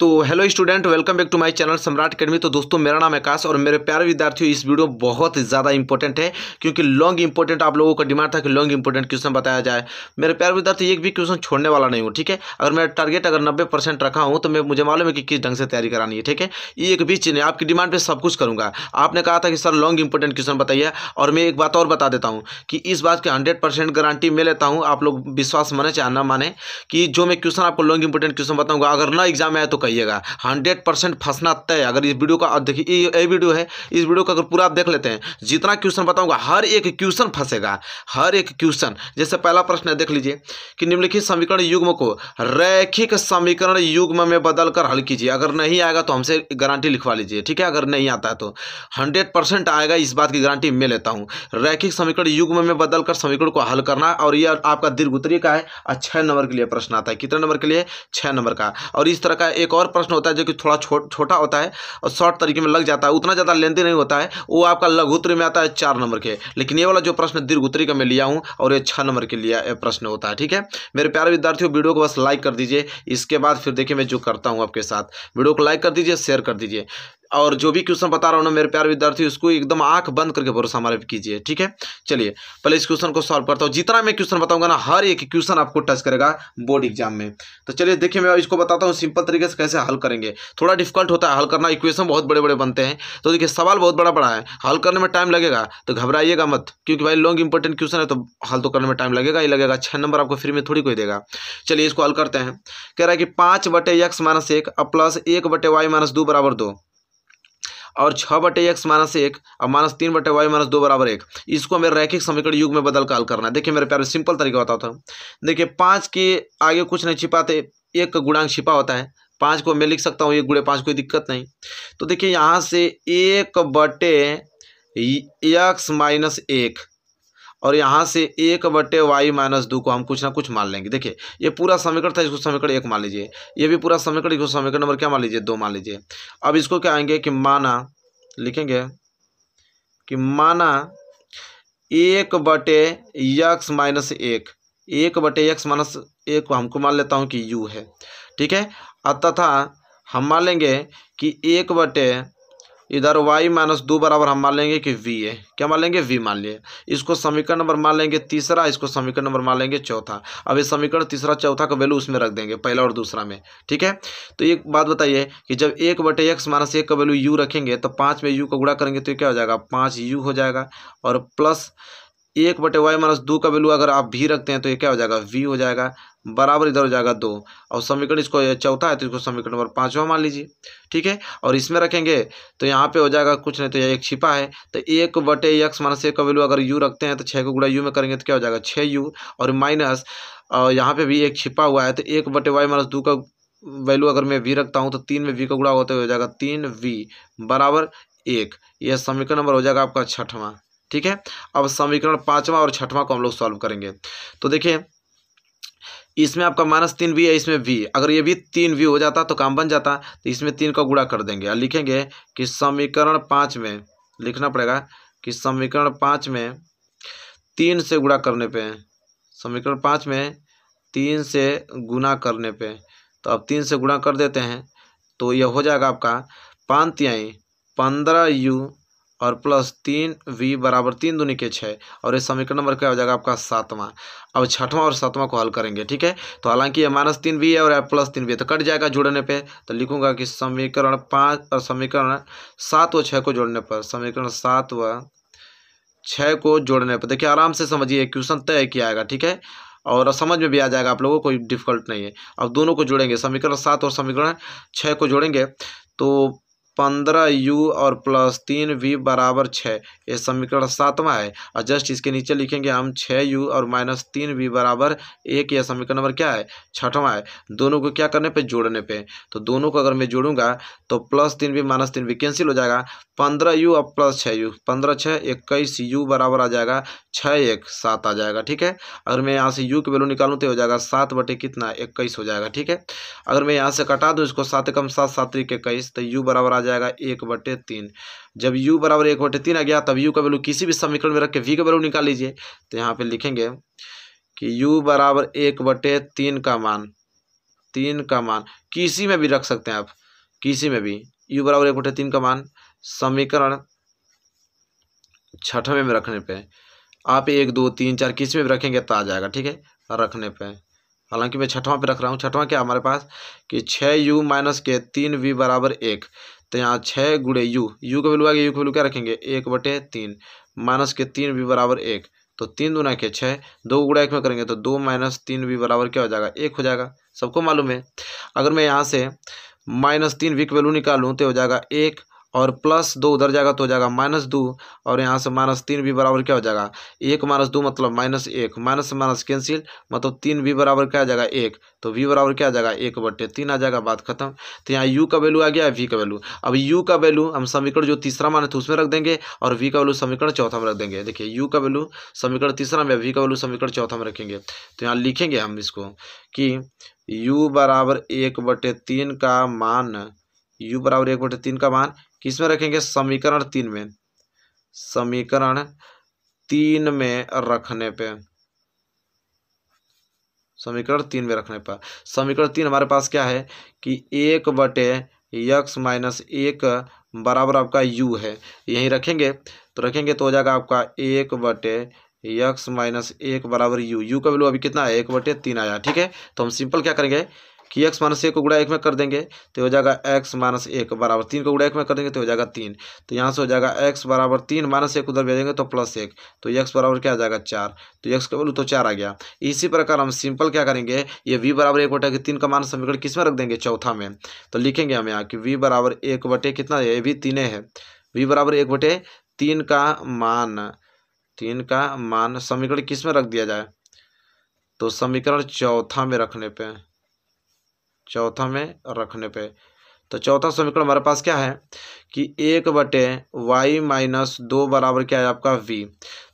तो hello student welcome back to my channel Samrat academy तो दोस्तों मेरा नाम आकाश और मेरे प्यारे विद्यार्थियों इस वीडियो बहुत ज़्यादा इंपॉर्टेंट है क्योंकि लॉन्ग इंपॉर्टेंट आप लोगों का डिमांड था कि लॉन्ग इंपॉर्टेंट क्वेश्चन बताया जाए मेरे प्यारे विद्यार्थी एक भी क्वेश्चन छोड़ने वाला नहीं हूँ ठीक है अगर मैं टारगेट अगर नब्बे रखा हूँ तो मैं मुझे मालूम है कि किस ढंग से तैयारी करानी है ठीक है एक भी चीज़ नहीं आपकी डिमांड पर सब कुछ करूँगा आपने कहा था कि सर लॉन्ग इंपॉर्टेंट क्वेश्चन बताइए और मैं एक बात और बता देता हूँ कि इस बात की हंड्रेड गारंटी मैं लेता हूँ आप लोग विश्वास माने चाहे ना माने कि जो मैं क्वेश्चन आपको लॉन्ग इंपॉर्टेंट क्वेश्चन बताऊँगा अगर ना एग्जाम आए तो रहिएगा हंड्रेड परसेंट फंसना तय अगर इस वीडियो का देखिए ये वीडियो है इस वीडियो का अगर पूरा आप देख लेते हैं जितना क्वेश्चन बताऊंगा हर एक क्वेश्चन फंसेगा हर एक क्वेश्चन जैसे पहला प्रश्न है देख लीजिए कि निम्नलिखित समीकरण युग्म को रैखिक समीकरण युग्म में बदलकर हल कीजिए अगर नहीं आएगा तो हमसे गारंटी लिखवा लीजिए ठीक है अगर नहीं आता तो हंड्रेड आएगा इस बात की गारंटी मैं लेता हूँ रैखिक समीकरण युग्म में बदलकर समीकरण को हल करना और यह आपका दीर्घ उत्तरी का है छह नंबर के लिए प्रश्न आता है कितने नंबर के लिए छह नंबर का और इस तरह का एक और और प्रश्न होता है जो कि थोड़ा छोटा छोटा होता है और शॉर्ट तरीके में लग जाता है उतना ज़्यादा लेंथी नहीं होता है वो आपका लघु उत्तरी में आता है चार नंबर के लेकिन ये वाला जो प्रश्न दीर्घ उत्तरी का मैं लिया हूँ और ये छः नंबर के लिया प्रश्न होता है ठीक है मेरे प्यारे विद्यार्थियों वीडियो को बस लाइक कर दीजिए इसके बाद फिर देखिए मैं जो करता हूँ आपके साथ वीडियो को लाइक कर दीजिए शेयर कर दीजिए और जो भी क्वेश्चन बता रहा हूँ ना मेरे प्यार विद्यार्थी उसको एकदम आंख बंद करके भरोसा हमारे कीजिए ठीक है चलिए पहले इस क्वेश्चन को सॉल्व करता हूँ जितना मैं क्वेश्चन बताऊंगा ना हर एक क्वेश्चन आपको टच करेगा बोर्ड एग्जाम में तो चलिए देखिए मैं इसको बताता हूँ सिंपल तरीके से कैसे हल करेंगे थोड़ा डिफिकल्ट होता है हल करना इक्वेशन बहुत बड़े बड़े बनते हैं तो देखिए सवाल बहुत बड़ा बड़ा है हल करने में टाइम लगेगा तो घबराइएगा मत क्योंकि भाई लॉन्ग इंपॉर्टेंट क्वेश्चन है तो हल तो करने में टाइम लगेगा ही लगेगा छः नंबर आपको फ्री में थोड़ी कोई देगा चलिए इसको हल करते हैं कह रहा है कि पाँच बटे एक्स माइनस एक प्लस एक बटे वाई माइनस दो बराबर दो और छः बटे एक्स माइनस एक और माइनस तीन बटे वाई माइनस दो बराबर एक इसको हमें रैखिक समीकरण युग में बदल काल करना है देखिए मेरे प्यारे सिंपल तरीका बताता हूँ देखिए पाँच के आगे कुछ नहीं छिपाते एक का गुणांक छिपा होता है पाँच को मैं लिख सकता हूँ एक गुड़े पाँच कोई दिक्कत नहीं तो देखिए यहाँ से एक बटे एक्स माइनस एक और यहाँ से एक बटे वाई माइनस दो को हम कुछ ना कुछ मान लेंगे देखिए ये पूरा समीकरण था इसको समीकरण एक मान लीजिए ये भी पूरा समीकरण इसको समीकरण नंबर क्या मान लीजिए दो मान लीजिए अब इसको क्या आएंगे कि माना लिखेंगे कि माना एक बटे यक्स माइनस एक एक बटे यक्स माइनस एक को हमको मान लेता हूँ कि यू है ठीक है तथा हम मान लेंगे कि एक बटे इधर वाई माइनस दो बराबर हम मान लेंगे कि वी है क्या मान लेंगे वी मान लिए इसको समीकरण नंबर मान लेंगे तीसरा इसको समीकरण नंबर मान लेंगे चौथा अब ये समीकरण तीसरा चौथा का वैल्यू उसमें रख देंगे पहला और दूसरा में ठीक है तो एक बात बताइए कि जब एक बटे एक्स माइनस एक का वैल्यू यू रखेंगे तो पाँच में यू का गुड़ा करेंगे तो क्या हो जाएगा पाँच यू हो जाएगा और प्लस एक बटे वाई माइनस दो का वैल्यू अगर आप भी रखते हैं तो ये क्या हो जाएगा वी हो जाएगा बराबर इधर हो जाएगा दो और समीकरण इसको चौथा है तो इसको समीकरण नंबर पाँचवा मान लीजिए ठीक है और इसमें रखेंगे तो यहाँ पे हो जाएगा कुछ नहीं तो यह एक छिपा है तो एक बटे एक माइनस एक का वैल्यू अगर यू रखते हैं तो छः को गुड़ा यू में करेंगे तो क्या हो जाएगा छः यू और माइनस और यहाँ पे भी एक छिपा हुआ है तो एक बटे वाई माइनस दो का वैल्यू अगर मैं वी रखता हूँ तो तीन में वी का गुड़ा होते है हो जाएगा तीन वी बराबर एक यह समीकरण नंबर हो जाएगा आपका छठवां ठीक है अब समीकरण पाँचवा और छठवां को हम लोग सॉल्व करेंगे तो देखिए इसमें आपका माइनस तीन वी है इसमें वी अगर ये भी तीन वी हो जाता तो काम बन जाता तो इसमें तीन का गुड़ा कर देंगे और लिखेंगे कि समीकरण पाँच में लिखना पड़ेगा कि समीकरण पाँच में तीन से गुड़ा करने पे समीकरण पाँच में तीन से गुना करने पे तो अब तीन से गुणा कर देते हैं तो यह हो जाएगा आपका पाँच तिहाई पंद्रह यू और प्लस तीन वी बराबर तीन दूनी के छः और ये समीकरण नंबर क्या हो जाएगा आपका सातवां अब छठवां और सातवां को हल करेंगे ठीक है तो हालांकि ये माइनस तीन वी है और प्लस तीन वी तो कट जाएगा जुड़ने पे तो लिखूंगा कि समीकरण पाँच और समीकरण सात व छः को जोड़ने पर समीकरण सात व छः को जोड़ने पर देखिए आराम से समझिए क्वेश्चन तय किया आएगा ठीक है और समझ में भी आ जाएगा आप लोगों को कोई डिफिकल्ट नहीं है अब दोनों को जोड़ेंगे समीकरण सात और समीकरण छः को जोड़ेंगे तो पंद्रह यू और प्लस तीन वी बराबर छः ये समीकरण सातवां है और जस्ट इसके नीचे लिखेंगे हम छः यू और माइनस तीन वी बराबर एक यह समीकरण नंबर क्या है छठवां है दोनों को क्या करने पे जोड़ने पे तो दोनों को अगर मैं जोड़ूंगा तो प्लस तीन वी माइनस तीन वी कैंसिल हो जाएगा पंद्रह यू और प्लस छः यू पंद्रह छः इक्कीस यू बराबर आ जाएगा छः एक सात आ जाएगा ठीक है अगर मैं यहाँ से यू की वैल्यू निकालूँ तो हो जाएगा सात बटे कितना इक्कीस हो जाएगा ठीक है अगर मैं यहाँ से कटा दूँ इसको सात कम सात सात एक इक्कीस तो यू बराबर आ जाएगा जाएगा एक बटे तीन जब यू बराबर एक बटे तीन आ गया तब यू का वैल्यू किसी भी समीकरण में रख के वी का वैल्यू निकाल लीजिए तो यहाँ पे लिखेंगे कि यू बराबर एक बटे तीन का मान तीन का मान किसी में भी रख सकते हैं आप किसी में भी यू बराबर एक बटे तीन का मान समीकरण छठवें में रखने पर आप एक दो तीन चार किसी में भी रखेंगे तो आ जाएगा ठीक है रखने पर हालांकि मैं छठवां पे रख रहा हूँ छठवां क्या हमारे पास कि छः यू माइनस के तीन वी बराबर एक तो यहाँ छः गुड़े यू यू का वैल्यू आ गया यू का वैल्यू क्या रखेंगे एक बटे तीन माइनस के तीन भी बराबर एक तो तीन दुना के छः दो गुड़ा एक में करेंगे तो दो माइनस तीन भी बराबर क्या हो जाएगा एक हो जाएगा सबको मालूम है अगर मैं यहाँ से माइनस तीन वी की वैल्यू निकालूँ तो हो जाएगा एक और प्लस दो उधर जाएगा तो हो जाएगा माइनस दो और यहाँ से माइनस तीन भी बराबर क्या हो जाएगा एक माइनस दो मतलब माइनस एक माइनस से माइनस कैंसिल मतलब तीन भी बराबर क्या आ जाएगा एक तो वी बराबर क्या आ जाएगा एक बट्टे तीन आ जाएगा बात खत्म तो यहाँ यू का वैल्यू आ गया वी का वैल्यू अब यू का वैल्यू हम समीकरण जो तीसरा मान है उसमें रख देंगे और वी का वैल्यू समीकरण चौथा में रख देंगे देखिए यू का वैल्यू समीकरण तीसरा में वी का वैल्यू समीकरण चौथा में रखेंगे तो यहाँ लिखेंगे हम इसको कि यू बराबर एक बटे तीन का मान यू बराबर एक बटे तीन का मान किस में रखेंगे समीकरण तीन में समीकरण तीन में रखने पे समीकरण तीन में रखने पर समीकरण तीन हमारे पास क्या है कि एक बटे यक्स माइनस एक बराबर आपका यू है यहीं रखेंगे तो रखेंगे तो हो जाएगा आपका एक बटे यक्स माइनस एक बराबर यू यू का वैल्यू अभी कितना है एक बटे तीन आया ठीक है तो हम सिंपल क्या करेंगे कि एक्स माइनस एक को गुड़ा एक में कर देंगे तो हो जाएगा एक्स माइनस एक बराबर तीन को गुड़ा एक में कर देंगे तो हो जाएगा तीन तो यहाँ से हो जाएगा एक्स बराबर तीन माइनस एक उधर भेजेंगे तो प्लस एक तो एक्स बराबर क्या आ जाएगा चार तो एक्स का वैल्यू तो चार आ गया इसी प्रकार हम सिंपल क्या करेंगे ये वी बराबर एक बटे तीन का मान समीकरण किस में रख देंगे चौथा में तो लिखेंगे हम यहाँ कि वी बराबर एक बटे कितना है ये भी तीन है वी बराबर एक बटे तीन का मान तीन का मान समीकरण किस में रख दिया जाए तो समीकरण चौथा में रखने पे चौथा में रखने पे तो चौथा समीकरण हमारे पास क्या है कि एक बटे वाई माइनस दो बराबर क्या है आपका वी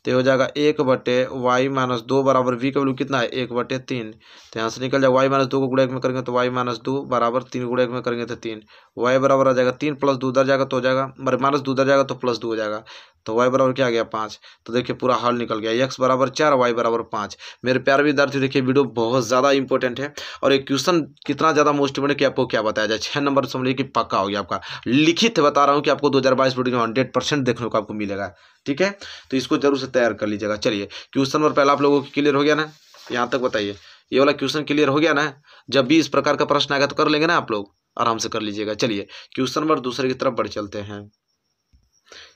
तो हो जाएगा एक बटे वाई माइनस दो बराबर वी का वैल्यू कितना है एक बटे तीन तो यहाँ से निकल जाएगा वाई माइनस दो को गुड़ा एक में करेंगे तो वाई माइनस दो बराबर तीन गुड़ा एक में करेंगे तो तीन वाई बराबर आ जाएगा तीन प्लस दो उधर जाएगा तो हो जाएगा मेरे माइनस दो उधर जाएगा तो प्लस दो हो जाएगा तो वाई बराबर क्या आ गया पाँच तो देखिए पूरा हल निकल गया एक्स बराबर चार वाई बराबर पाँच मेरे प्यार विद्यार्थी देखिए वीडियो बहुत ज़्यादा इंपॉर्टेंट है और ये क्वेश्चन कितना ज़्यादा मोस्ट है कि आपको क्या बताया जाए छः नंबर समझिए कि पक्का हो गया आपका लिखित बता रहा हूँ कि आपको दो हज़ार बाईस वीडियो हंड्रेड परसेंट देखने को आपको मिलेगा ठीक है तो इसको जरूर से तैयार कर लीजिएगा चलिए क्वेश्चन नंबर पहला आप लोगों को क्लियर हो गया ना यहाँ तक बताइए ये वाला क्वेश्चन क्लियर हो गया ना जब भी इस प्रकार का प्रश्न आएगा तो कर लेंगे ना आप लोग आराम से कर लीजिएगा चलिए क्वेश्चन नंबर दूसरे की तरफ बढ़ चलते हैं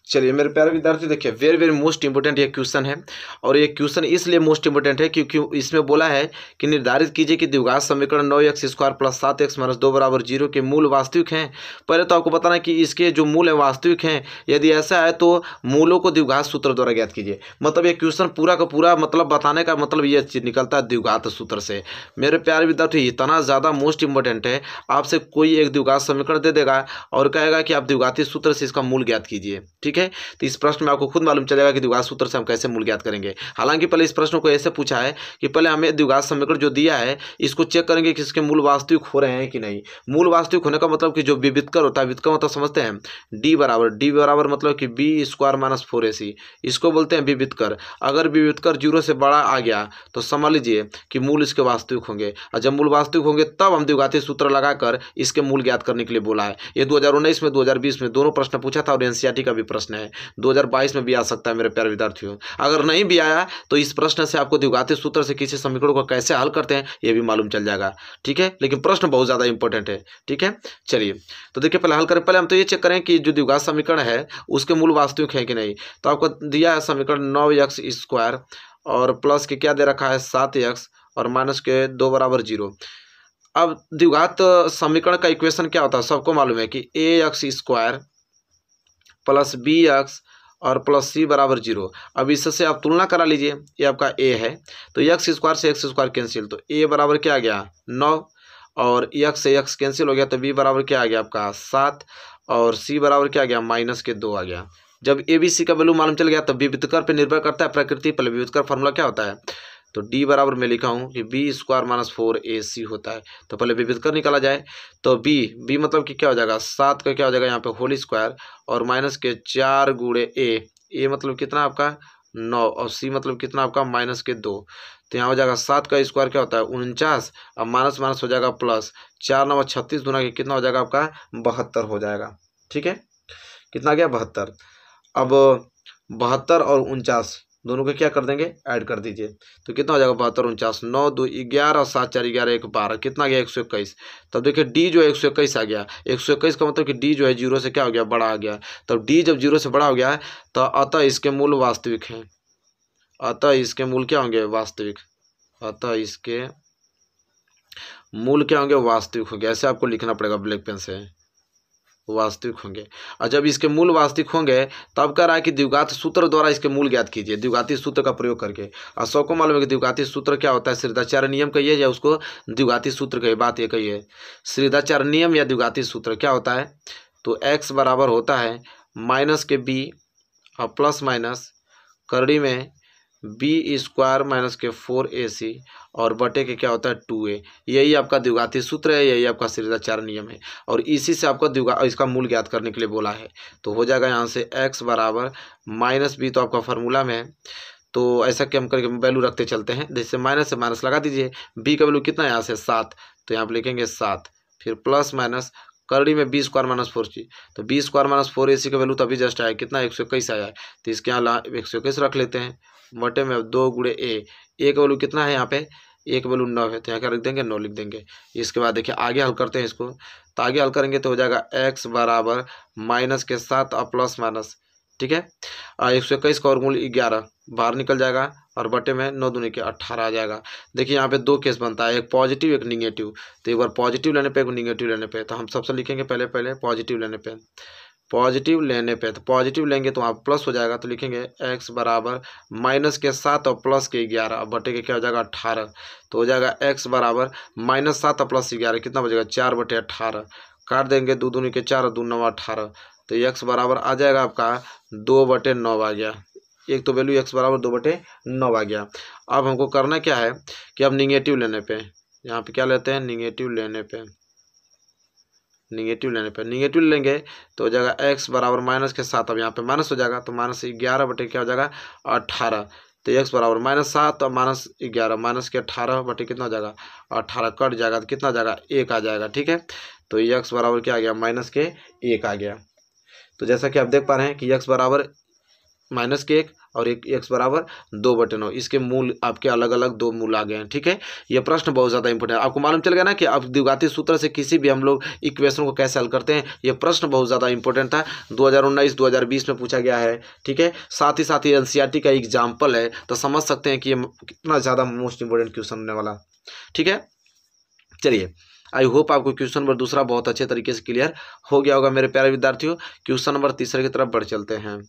चलिए मेरे प्यारे विद्यार्थी देखिए वेरी वेरी मोस्ट इंपोर्टेंट ये क्वेश्चन है और ये क्वेश्चन इसलिए मोस्ट इंपोर्टेंट है क्योंकि इसमें बोला है कि निर्धारित कीजिए कि द्विघात समीकरण नौ एक्स स्क्वायर प्लस सात एक्स माइनस दो बराबर जीरो के मूल वास्तविक हैं पहले तो आपको बताना कि इसके जो मूल हैं वास्तविक हैं यदि ऐसा है तो मूलों को द्विघात सूत्र द्वारा ज्ञात कीजिए मतलब ये क्वेश्चन पूरा का पूरा मतलब बताने का मतलब ये निकलता है द्विघात सूत्र से मेरे प्यारे विद्यार्थी इतना ज़्यादा मोस्ट इंपोर्टेंट है आपसे कोई एक द्विघात समीकरण दे देगा और कहेगा कि आप द्विघाती सूत्र से इसका मूल ज्ञात कीजिए ठीक ठीक है तो इस प्रश्न में आपको खुद मालूम चलेगा कि द्विघात सूत्र से हम कैसे मूल ज्ञात करेंगे हालांकि पहले इस प्रश्न को ऐसे पूछा है कि पहले हमें द्विघात समीकरण जो दिया है इसको चेक करेंगे कि इसके मूल वास्तविक हो रहे हैं कि नहीं मूल वास्तविक होने का मतलब कि जो विविधकर होता है विविधकर मतलब समझते हैं डी बराबर डी बराबर मतलब कि b square minus four a c इसको बोलते हैं विविधकर अगर विविधकर जीरो से बड़ा आ गया तो समझ लीजिए कि मूल इसके वास्तविक होंगे और जब मूल वास्तविक होंगे तब हम द्विघाती सूत्र लगाकर इसके मूल ज्ञात करने के लिए बोला है ये दो में दो में दोनों प्रश्न पूछा था और एनसीआरटी का भी प्रश्न प्रश्न है 2022 में भी आ सकता है मेरे प्यार विद्यार्थियों अगर नहीं भी आया तो इस प्रश्न से आपको द्विघाती सूत्र से किसी समीकरण को कैसे हल करते हैं यह भी मालूम चल जाएगा ठीक है लेकिन प्रश्न बहुत ज़्यादा इंपॉर्टेंट है ठीक है चलिए तो देखिए पहले हल करें पहले हम तो ये चेक करें कि जो द्विघात समीकरण है उसके मूल वास्तविक है कि नहीं तो आपको दिया है समीकरण नौ यक्स स्क्वायर और प्लस के क्या दे रखा है सात यक्स और माइनस के दो बराबर जीरो अब द्विघात समीकरण का इक्वेशन क्या होता है सबको मालूम है कि a x square plus b x और प्लस सी बराबर जीरो अब इससे आप तुलना करा लीजिए ये आपका ए है तो यक्स स्क्वायर से एक्स स्क्वायर कैंसिल तो ए बराबर क्या आ गया नौ और यक्स से यक्स कैंसिल हो गया तो बी बराबर क्या आ गया आपका सात और सी बराबर क्या आ गया माइनस के दो आ गया जब ए बी सी का वैल्यू मालूम चल गया तब विविधकर पर निर्भर करता है प्रकृति पर विविधकर फॉर्मूला क्या होता है तो डी बराबर मैं लिखा हूँ कि b square minus four a c होता है तो पहले कर निकाला जाए तो बी बी मतलब कि क्या हो जाएगा सात का क्या हो जाएगा यहाँ पे होल स्क्वायर और माइनस के चार गुड़े ए ए मतलब कितना आपका नौ और सी मतलब कितना आपका माइनस के दो तो यहाँ हो जाएगा सात का स्क्वायर क्या होता है उनचास और माइनस माइनस हो जाएगा प्लस चार नौ छत्तीस दुना के कितना हो जाएगा आपका बहत्तर हो जाएगा ठीक है कितना गया बहत्तर अब बहत्तर और उनचास दोनों को क्या कर देंगे ऐड कर दीजिए तो कितना हो जाएगा बहत्तर उनचास नौ दो ग्यारह सात चार ग्यारह एक बारह कितना गया एक सौ इक्कीस तब देखिए डी जो है एक सौ इक्कीस आ गया एक सौ इक्कीस का मतलब कि डी जो है जीरो से क्या हो गया बड़ा आ गया तब डी जब जीरो से बड़ा हो गया तो अतः इसके मूल वास्तविक हैं अतः इसके मूल क्या होंगे वास्तविक अतः इसके मूल क्या होंगे वास्तविक हो गया ऐसे आपको लिखना पड़ेगा ब्लैक पेन से वास्तविक होंगे और जब इसके मूल वास्तविक होंगे तब कह रहा है कि द्विगात सूत्र द्वारा इसके मूल ज्ञात कीजिए द्विगाती सूत्र का प्रयोग करके और सबको मालूम है कि द्विगाती सूत्र क्या होता है श्रीदाचार्य नियम कहिए या उसको द्विगाती सूत्र कहिए बात ये कहिए श्रीदाचार्य नियम या द्विगाती सूत्र क्या होता है तो एक्स बराबर होता है माइनस के बी और प्लस माइनस करड़ी में बी स्क्वायर माइनस के फोर ए सी और बटे के क्या होता है टू ए यही आपका द्विघाती सूत्र है यही आपका श्रीदाचार नियम है और इसी से आपका द्विघा इसका मूल ज्ञात करने के लिए बोला है तो हो जाएगा यहाँ से एक्स बराबर माइनस बी तो आपका फार्मूला में है तो ऐसा कि हम करके वैल्यू रखते चलते हैं जैसे माइनस से माइनस लगा दीजिए बी का वैल्यू कितना है यहाँ से सात तो यहाँ पर लिखेंगे सात फिर प्लस माइनस करड़ी में b square minus four c तो b square minus four a c का वैल्यू तो अभी जस्ट आया कितना एक सौ इक्कीस आया है तो इसके यहाँ एक सौ इक्कीस रख लेते हैं मोटे में दो गुड़े ए एक वैल्यू कितना है यहाँ पे एक वैल्यू नौ है तो यहाँ क्या लिख देंगे नौ लिख देंगे इसके बाद देखिए आगे हल करते हैं इसको तो आगे हल करेंगे तो हो जाएगा एक्स बराबर माइनस के साथ और प्लस माइनस ठीक है एक सौ इक्कीस का और मूल ग्यारह बाहर निकल जाएगा और बटे में नौ दूनी के अट्ठारह आ जाएगा देखिए यहाँ पे दो केस बनता है एक पॉजिटिव एक निगेटिव तो एक बार पॉजिटिव लेने पर एक निगेटिव लेने पर तो हम सबसे लिखेंगे पहले पहले पॉजिटिव लेने पर पॉजिटिव लेने पे तो पॉजिटिव लेंगे तो वहाँ प्लस हो जाएगा तो लिखेंगे एक्स बराबर माइनस के सात और प्लस के ग्यारह बटे के क्या हो जाएगा अट्ठारह तो हो जाएगा एक्स बराबर माइनस सात और प्लस ग्यारह कितना बचेगा चार बटे अट्ठारह काट देंगे दो दूनी के चार दो नौ अट्ठारह तो एक्स बराबर आ जाएगा आपका दो बटे नौ आ गया एक तो वैल्यू एक्स बराबर दो बटे नौ आ गया अब हमको करना क्या है कि अब निगेटिव लेने पर यहाँ पर क्या लेते हैं निगेटिव लेने पर निगेटिव लेने पर निगेटिव लेंगे तो हो जाएगा एक्स बराबर माइनस के साथ अब यहाँ पे माइनस हो जाएगा तो माइनस ग्यारह बटे क्या हो जाएगा अट्ठारह तो एक्स बराबर माइनस सात और तो माइनस ग्यारह माइनस के अट्ठारह बटे कितना हो जाएगा अट्ठारह कट जाएगा तो कितना जाएगा एक आ जाएगा ठीक है तो एक्स बराबर क्या आ गया माइनस के एक आ गया तो जैसा कि आप देख पा रहे हैं कि एक्स बराबर माइनस के एक और एक एक्स बराबर दो बटे नौ इसके मूल आपके अलग अलग दो मूल आ गए हैं ठीक है ये प्रश्न बहुत ज़्यादा इंपॉर्टेंट है आपको मालूम चल गया ना कि आप द्विघाती सूत्र से किसी भी हम लोग इक्वेशन को कैसे हल करते हैं ये प्रश्न बहुत ज़्यादा इंपॉर्टेंट था 2019 2020 में पूछा गया है ठीक है साथ ही साथ ये एन e का एग्जाम्पल है तो समझ सकते हैं कि ये कितना ज़्यादा मोस्ट इंपॉर्टेंट क्वेश्चन होने वाला ठीक है चलिए आई होप आपको क्वेश्चन नंबर दूसरा बहुत अच्छे तरीके से क्लियर हो गया होगा मेरे प्यारे विद्यार्थियों क्वेश्चन नंबर तीसरे की तरफ बढ़ चलते हैं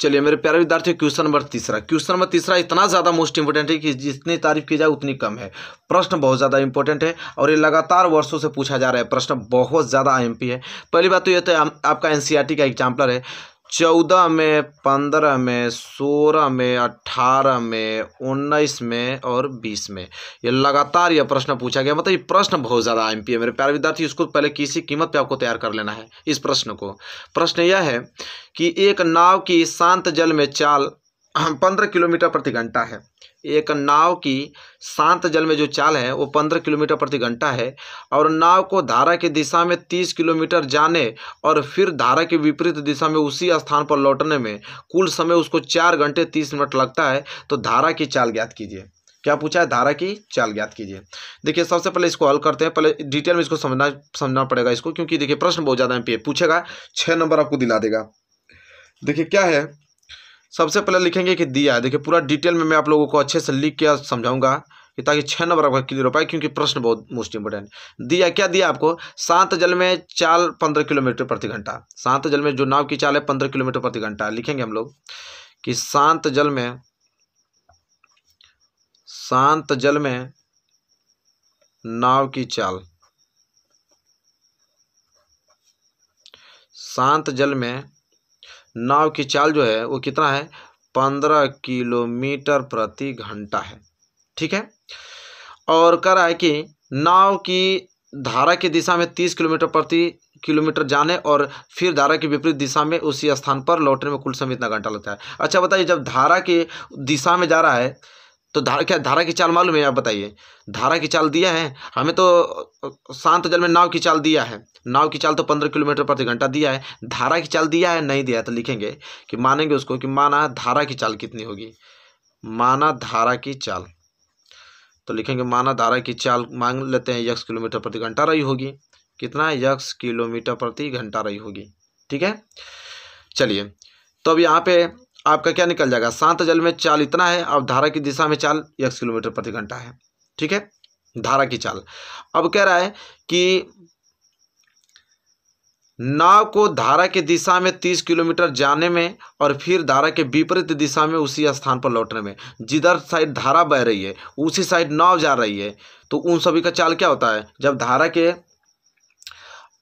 चलिए मेरे प्यारे विद्यार्थी क्वेश्चन नंबर तीसरा क्वेश्चन नंबर तीसरा इतना ज़्यादा मोस्ट इंपोर्टेंट है कि जितनी तारीफ की जाए उतनी कम है प्रश्न बहुत ज़्यादा इंपॉर्टेंट है और ये लगातार वर्षों से पूछा जा रहा है प्रश्न बहुत ज़्यादा आई है पहली बात तो ये तो आपका एन e का एग्जाम्पलर है चौदह में पंद्रह में सोलह में अट्ठारह में उन्नीस में और बीस में ये लगातार यह प्रश्न पूछा गया मतलब ये प्रश्न बहुत ज़्यादा एम पी है मेरे प्यारे विद्यार्थी इसको पहले किसी कीमत पे आपको तैयार कर लेना है इस प्रश्न को प्रश्न यह है कि एक नाव की शांत जल में चाल पंद्रह किलोमीटर प्रति घंटा है एक नाव की शांत जल में जो चाल है वो पंद्रह किलोमीटर प्रति घंटा है और नाव को धारा की दिशा में तीस किलोमीटर जाने और फिर धारा के विपरीत दिशा में उसी स्थान पर लौटने में कुल समय उसको चार घंटे तीस मिनट लगता है तो धारा की चाल ज्ञात कीजिए क्या पूछा है धारा की चाल ज्ञात कीजिए देखिए सबसे पहले इसको हल करते हैं पहले डिटेल में इसको समझना समझना पड़ेगा इसको क्योंकि देखिए प्रश्न बहुत ज़्यादा एम पूछेगा छः नंबर आपको दिला देगा देखिए क्या है सबसे पहले लिखेंगे कि दिया देखिए पूरा डिटेल में मैं आप लोगों को अच्छे से लिख के समझाऊंगा कि ताकि छः नंबर आपका क्लियर हो पाए क्योंकि प्रश्न बहुत मोस्ट इंपोर्टेंट दिया क्या दिया आपको शांत जल में चाल पंद्रह किलोमीटर प्रति घंटा शांत जल में जो नाव की चाल है पंद्रह किलोमीटर प्रति घंटा लिखेंगे हम लोग कि शांत जल में शांत जल में नाव की चाल शांत जल में नाव की चाल जो है वो कितना है पंद्रह किलोमीटर प्रति घंटा है ठीक है और कह रहा है कि नाव की धारा की दिशा में तीस किलोमीटर प्रति किलोमीटर जाने और फिर धारा की विपरीत दिशा में उसी स्थान पर लौटने में कुल समय इतना घंटा लगता है अच्छा बताइए जब धारा की दिशा में जा रहा है तो धारा क्या धारा की चाल मालूम है आप बताइए धारा की चाल दिया है हमें तो शांत जल में नाव की चाल दिया है नाव की चाल तो पंद्रह किलोमीटर प्रति घंटा दिया है धारा की चाल दिया है नहीं दिया है तो लिखेंगे कि मानेंगे उसको कि माना धारा की चाल कितनी होगी माना धारा की चाल तो लिखेंगे माना धारा की चाल मांग लेते हैं यक्स किलोमीटर प्रति घंटा रही होगी कितना यक्स किलोमीटर प्रति घंटा रही होगी ठीक है चलिए तो अब यहाँ पे आपका क्या निकल जाएगा शांत जल में चाल इतना है अब धारा की दिशा में चाल एक किलोमीटर प्रति घंटा है ठीक है धारा की चाल अब कह रहा है कि नाव को धारा की दिशा में तीस किलोमीटर जाने में और फिर धारा के विपरीत दिशा में उसी स्थान पर लौटने में जिधर साइड धारा बह रही है उसी साइड नाव जा रही है तो उन सभी का चाल क्या होता है जब धारा के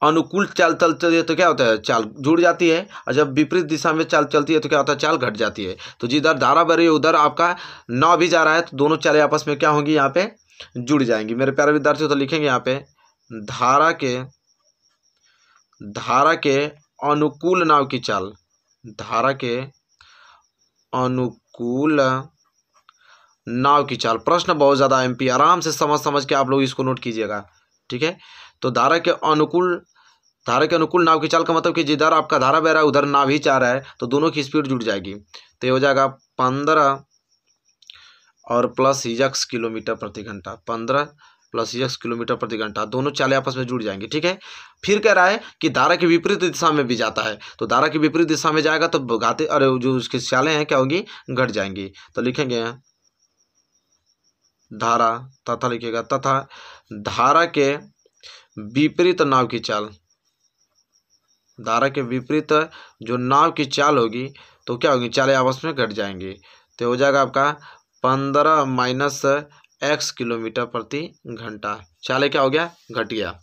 अनुकूल चाल चल चलती है तो क्या होता है चाल जुड़ जाती है और जब विपरीत दिशा में चाल चलती है तो क्या होता है चाल घट जाती है तो जिधर धारा बह रही है उधर आपका नाव भी जा रहा है तो दोनों चालें आपस में क्या होंगी यहाँ पे जुड़ जाएंगी मेरे प्यारे विद्यार्थियों तो लिखेंगे यहाँ पे धारा के धारा के अनुकूल नाव की चाल धारा के अनुकूल नाव की चाल प्रश्न बहुत ज़्यादा एमपी आराम से समझ समझ के आप लोग इसको नोट कीजिएगा ठीक है तो धारा के अनुकूल धारा के अनुकूल नाव की चाल का मतलब कि जिधर आपका धारा बह रहा है उधर नाव ही चाह रहा है तो दोनों की स्पीड जुड़ जाएगी तो ये हो जाएगा पंद्रह और प्लस यक्स किलोमीटर प्रति घंटा पंद्रह प्लस यक्स किलोमीटर प्रति घंटा दोनों चाले आपस में जुड़ जाएंगे ठीक है फिर कह रहा है कि धारा की विपरीत दिशा में भी जाता है तो धारा की विपरीत दिशा में जाएगा तो घाते अरे जो उसकी चाले हैं क्या होगी घट जाएंगी तो लिखेंगे धारा तथा लिखेगा तथा धारा के विपरीत नाव की चाल धारा के विपरीत जो नाव की चाल होगी तो क्या होगी चालें आपस में घट जाएंगी तो हो जाएगा आपका पंद्रह माइनस एक्स किलोमीटर प्रति घंटा चाले क्या हो गया घट गया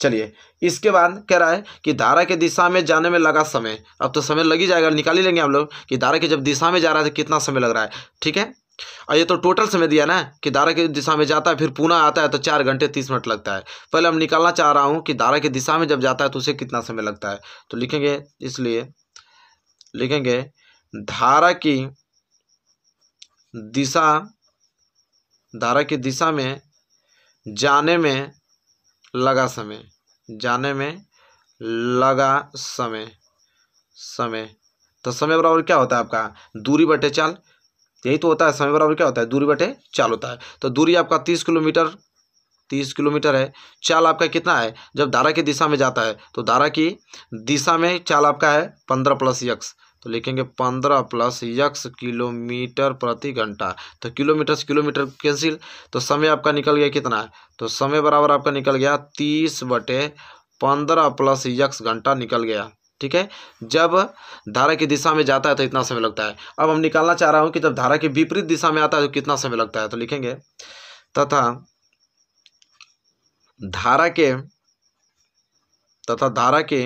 चलिए इसके बाद कह रहा है कि धारा के दिशा में जाने में लगा समय अब तो समय लग ही जाएगा निकाल ही लेंगे हम लोग कि धारा के जब दिशा में जा रहा है तो कितना समय लग रहा है ठीक है और ये तो टोटल समय दिया ना कि दारा की दिशा में जाता है फिर पुनः आता है तो चार घंटे तीस मिनट लगता है पहले हम निकालना चाह रहा हूँ कि दारा की दिशा में जब जाता है तो उसे कितना समय लगता है तो लिखेंगे इसलिए लिखेंगे धारा की दिशा धारा की दिशा में जाने में लगा समय जाने में लगा समय समय तो समय बराबर क्या होता है आपका दूरी बटे चाल यही तो होता है समय बराबर क्या होता है दूरी बटे चाल होता है तो दूरी आपका तीस किलोमीटर तीस किलोमीटर है चाल आपका कितना है जब धारा की दिशा में जाता है तो धारा की दिशा में चाल आपका है पंद्रह प्लस यक्स तो लिखेंगे पंद्रह प्लस यक्स किलोमीटर प्रति घंटा तो किलोमीटर से किलोमीटर कैंसिल तो समय आपका निकल गया कितना है तो समय बराबर आपका निकल गया तीस बटे पंद्रह प्लस यक्स घंटा निकल गया ठीक है जब धारा की दिशा में जाता है तो इतना समय लगता है अब हम निकालना चाह रहा हूँ कि जब धारा के विपरीत दिशा में आता है तो कितना समय लगता है तो लिखेंगे तथा धारा के तथा धारा के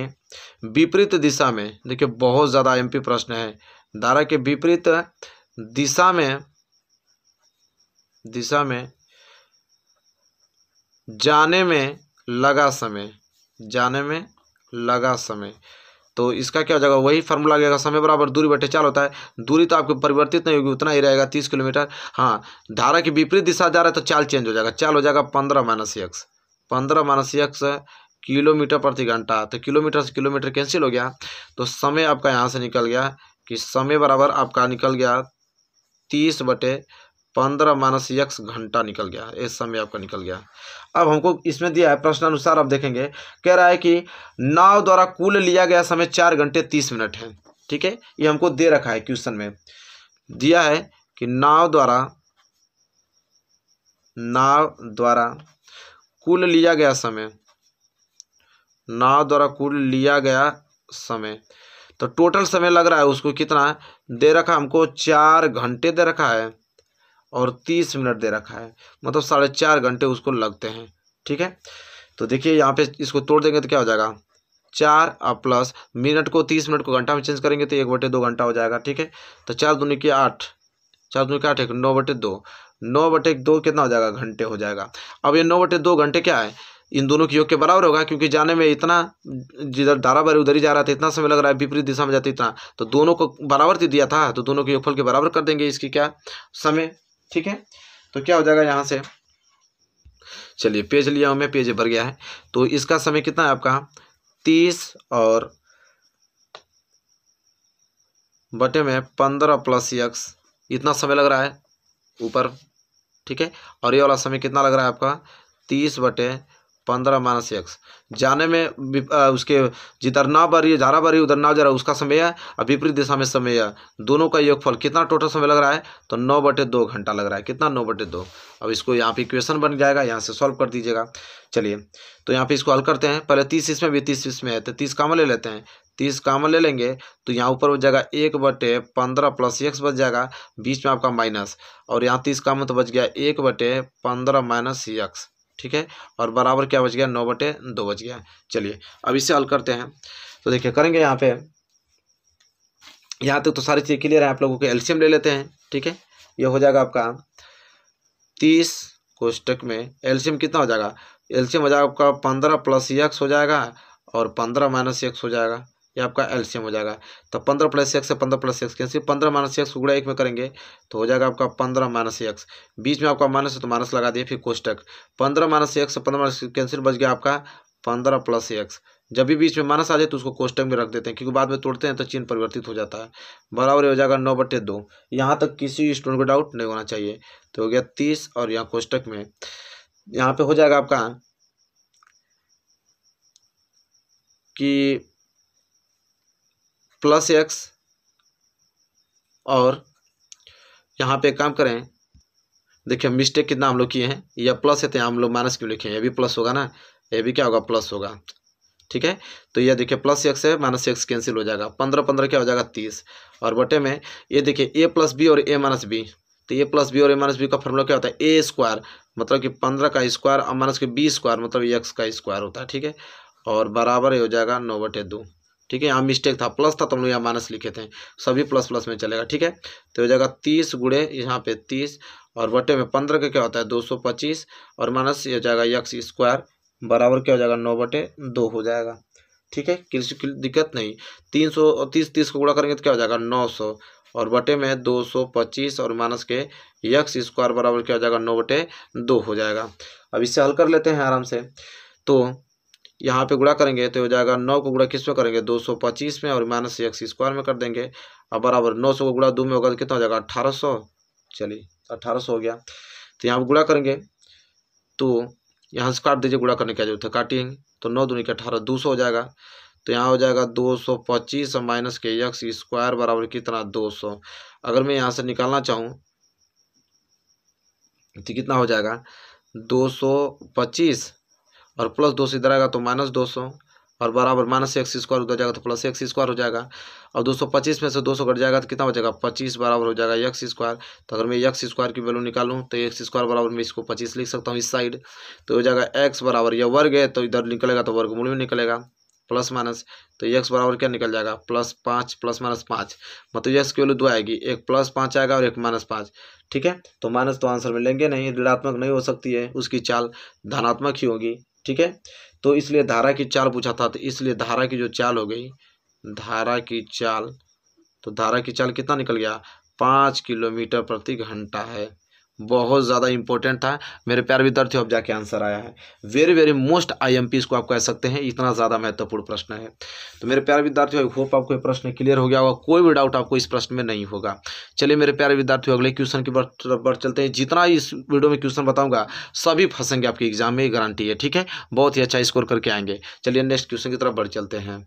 विपरीत दिशा में देखिए बहुत ज़्यादा एमपी प्रश्न है धारा के विपरीत दिशा में दिशा में जाने में लगा समय जाने में लगा समय तो इसका क्या हो जाएगा वही फार्मूला लगेगा समय बराबर दूरी बटे चाल होता है दूरी तो आपको परिवर्तित नहीं होगी उतना ही रहेगा तीस किलोमीटर हाँ धारा की विपरीत दिशा जा रहा है तो चाल चेंज हो जाएगा चाल हो जाएगा पंद्रह माइनस यक्स पंद्रह माइनस यक्स किलोमीटर प्रति घंटा तो किलोमीटर से किलोमीटर कैंसिल हो गया तो समय आपका यहाँ से निकल गया कि समय बराबर आपका निकल गया तीस बटे पंद्रह माइनस यक्स घंटा निकल गया ये समय आपका निकल गया अब हमको इसमें दिया है प्रश्न अनुसार आप देखेंगे कह रहा है कि नाव द्वारा कुल लिया गया समय चार घंटे तीस मिनट है ठीक है ये हमको दे रखा है क्वेश्चन में दिया है कि नाव द्वारा नाव द्वारा कुल लिया गया समय नाव द्वारा कुल लिया गया समय तो टोटल समय लग रहा है उसको कितना दे रखा हमको चार घंटे दे रखा है और तीस मिनट दे रखा है मतलब साढ़े चार घंटे उसको लगते हैं ठीक है तो देखिए यहाँ पे इसको तोड़ देंगे तो क्या हो जाएगा चार और प्लस मिनट को तीस मिनट को घंटा में चेंज करेंगे तो एक बटे दो घंटा हो जाएगा ठीक है तो चार दूनी की आठ चार दूनी के आठ एक नौ बटे दो नौ बटे दो कितना हो जाएगा घंटे हो जाएगा अब ये नौ बटे दो घंटे क्या है इन दोनों के योग के बराबर होगा क्योंकि जाने में इतना जिधर धारा भर उधर ही जा रहा था इतना समय लग रहा है विपरीत दिशा में जाते इतना तो दोनों को बराबर दे तो दिया था तो दोनों के योगफल के बराबर कर देंगे इसकी क्या समय ठीक है तो क्या हो जाएगा यहाँ से चलिए पेज लिया हमें पेज भर गया है तो इसका समय कितना है आपका तीस और बटे में पंद्रह प्लस एक्स इतना समय लग रहा है ऊपर ठीक है और ये वाला समय कितना लग रहा है आपका तीस बटे पंद्रह माइनस एक्स जाने में उसके जिधर ना बढ़िए जरा है उधर ना जा रहा उसका समय है और विपरीत दिशा में समय है दोनों का योगफल कितना टोटल समय लग रहा है तो नौ बटे दो घंटा लग रहा है कितना नौ बटे दो अब इसको यहाँ पे इक्वेशन बन जाएगा यहाँ से सॉल्व कर दीजिएगा चलिए तो यहाँ पे इसको हल करते हैं पहले तीस इसमें भी तीस इसमें है तो तीस काम ले लेते हैं तीस काम ले लेंगे तो यहाँ ऊपर बच जाएगा एक बटे पंद्रह प्लस एक्स बच जाएगा बीच में आपका माइनस और यहाँ तीस काम तो बच गया एक बटे पंद्रह माइनस एक्स ठीक है और बराबर क्या बच गया नौ बटे दो बज गया चलिए अब इसे हल करते हैं तो देखिए करेंगे यहाँ पे यहाँ तक तो सारी चीज़ क्लियर है आप लोगों के एल्शियम ले लेते हैं ठीक है ये हो जाएगा आपका तीस कोष्टक में एल्शियम कितना हो जाएगा एल्शियम हो जाएगा आपका पंद्रह प्लस एक्स हो जाएगा और पंद्रह माइनस एक्स हो जाएगा ये आपका एलसीएम हो जाएगा तो पंद्रह प्लस एक्स से पंद्रह प्लस एक्स कैसे पंद्रह माइनस एक्स उगड़ा एक में करेंगे तो हो जाएगा आपका पंद्रह माइनस एक्स बीच में आपका माइनस है तो माइनस लगा दिए फिर कोष्टक पंद्रह माइनस एक्स पंद्रह माइनस कैंसिल बच गया आपका पंद्रह प्लस एक्स जब भी बीच में माइनस आ जाए तो उसको कोष्टक में रख देते हैं क्योंकि बाद में तोड़ते हैं तो चिन्ह परिवर्तित हो जाता है बराबर हो जाएगा नौ बटे दो यहाँ तक किसी स्टूडेंट को डाउट नहीं होना चाहिए तो हो गया तीस और यहाँ कोष्टक में यहाँ पर हो जाएगा आपका कि प्लस एक्स और यहाँ पे काम करें देखिए मिस्टेक कितना हम लोग किए हैं या प्लस है तो हम लोग माइनस क्यों लिखे ये भी प्लस होगा ना ये भी क्या होगा प्लस होगा ठीक है तो ये देखिए प्लस एक्स है माइनस एक्स कैंसिल हो जाएगा पंद्रह पंद्रह क्या हो जाएगा तीस और बटे में ये देखिए ए प्लस बी और ए माइनस बी तो ए प्लस बी और ए माइनस बी का फॉर्मूला क्या होता है ए स्क्वायर मतलब कि पंद्रह का स्क्वायर और माइनस के बी स्क्वायर मतलब एक्स का स्क्वायर होता है ठीक है और बराबर ये हो जाएगा नौ बटे दो ठीक है यहाँ मिस्टेक था प्लस था तो हम लोग यहाँ माइनस लिखे थे सभी प्लस प्लस में चलेगा ठीक है तो हो जाएगा तीस गुड़े यहाँ पे तीस और बटे में पंद्रह का क्या होता है दो सौ पच्चीस और माइनस ये हो जाएगा यक्स स्क्वायर बराबर क्या हो जाएगा नौ बटे दो हो जाएगा ठीक है किसी दिक्कत नहीं तीन सौ तीस तीस को गुड़ा करेंगे तो क्या हो जाएगा नौ सौ और बटे में दो सौ पच्चीस और माइनस के यक्स स्क्वायर बराबर क्या हो जाएगा नौ बटे दो हो जाएगा अब इससे हल कर लेते हैं आराम से तो यहाँ पे गुड़ा करेंगे तो हो जाएगा नौ को गुड़ा किस में करेंगे दो सौ पच्चीस में और माइनस एक्स स्क्वायर में कर देंगे अब बराबर नौ सौ को गुड़ा दो में होगा तो कितना हो जाएगा अट्ठारह सौ चलिए अट्ठारह सौ हो गया तो यहाँ पर गुड़ा करेंगे तो यहाँ से काट दीजिए गुड़ा करने की जरूरत है काटेंगे तो नौ दूनी के अठारह दो सौ हो जाएगा तो यहाँ हो जाएगा दो सौ पच्चीस माइनस के एक स्क्वायर बराबर कितना दो सौ अगर मैं यहाँ से निकालना चाहूँ तो कितना हो जाएगा दो सौ पच्चीस और प्लस दो से इधर आएगा तो माइनस दो सौ और बराबर माइनस एक्स स्क्वायर उधर जाएगा तो प्लस एक्स स्क्वायर हो जाएगा और दो सौ पच्चीस में से दो सौ कट जाएगा तो कितना बचेगा पच्चीस बराबर हो जाएगा एक्स स्क्वायर तो अगर मैं एक्स स्क्वायर की वैल्यू निकालूँ तो एक्स स्क्वायर बराबर मैं इसको पच्चीस लिख सकता हूँ इस साइड तो हो जाएगा एक्स बराबर यह वर्ग है तो इधर निकलेगा तो वर्ग मूल में निकलेगा प्लस माइनस तो एक्स बराबर क्या निकल जाएगा प्लस पाँच प्लस माइनस पाँच मतलब एक्स की वैल्यू दो आएगी एक प्लस पाँच आएगा और एक माइनस पाँच ठीक है तो माइनस तो आंसर में लेंगे नहीं ऋणात्मक नहीं हो सकती है उसकी चाल धनात्मक ही होगी ठीक है तो इसलिए धारा की चाल पूछा था तो इसलिए धारा की जो चाल हो गई धारा की चाल तो धारा की चाल कितना निकल गया पाँच किलोमीटर प्रति घंटा है बहुत ज़्यादा इंपॉर्टेंट था मेरे प्यार विद्यार्थी अब जाके आंसर आया है very very most I M इसको आप कह सकते हैं इतना ज़्यादा महत्वपूर्ण प्रश्न है तो मेरे प्यार विद्यार्थी आई होप आपको ये प्रश्न क्लियर हो गया होगा कोई भी डाउट आपको इस प्रश्न में नहीं होगा चलिए मेरे प्यार विद्यार्थी अगले क्वेश्चन की बढ़ चलते हैं जितना इस वीडियो में क्वेश्चन बताऊँगा सभी फंसेंगे आपके एग्जाम में गारंटी है ठीक है बहुत ही अच्छा स्कोर करके आएंगे चलिए नेक्स्ट क्वेश्चन की तरफ बढ़ चलते हैं